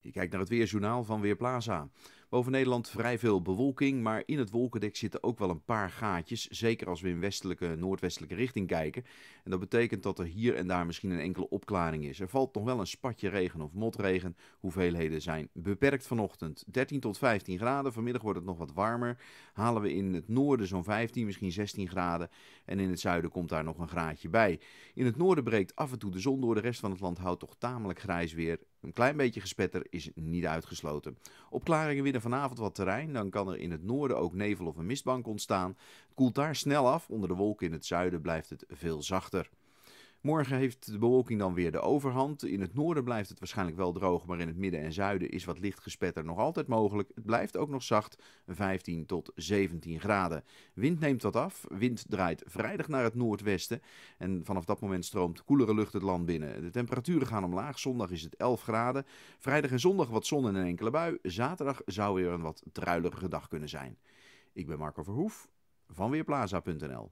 Je kijkt naar het weerjournaal van Weerplaza. Boven Nederland vrij veel bewolking, maar in het wolkendek zitten ook wel een paar gaatjes. Zeker als we in westelijke, noordwestelijke richting kijken. En dat betekent dat er hier en daar misschien een enkele opklaring is. Er valt nog wel een spatje regen of motregen. Hoeveelheden zijn beperkt vanochtend. 13 tot 15 graden. Vanmiddag wordt het nog wat warmer. Halen we in het noorden zo'n 15, misschien 16 graden. En in het zuiden komt daar nog een graadje bij. In het noorden breekt af en toe de zon door. De rest van het land houdt toch tamelijk grijs weer. Een klein beetje gespetter is niet uitgesloten. Opklaringen winnen vanavond wat terrein. Dan kan er in het noorden ook nevel of een mistbank ontstaan. Het koelt daar snel af. Onder de wolken in het zuiden blijft het veel zachter. Morgen heeft de bewolking dan weer de overhand. In het noorden blijft het waarschijnlijk wel droog, maar in het midden en zuiden is wat licht gespetter nog altijd mogelijk. Het blijft ook nog zacht, 15 tot 17 graden. Wind neemt wat af, wind draait vrijdag naar het noordwesten en vanaf dat moment stroomt koelere lucht het land binnen. De temperaturen gaan omlaag, zondag is het 11 graden. Vrijdag en zondag wat zon en een enkele bui. Zaterdag zou weer een wat druilerige dag kunnen zijn. Ik ben Marco Verhoef van Weerplaza.nl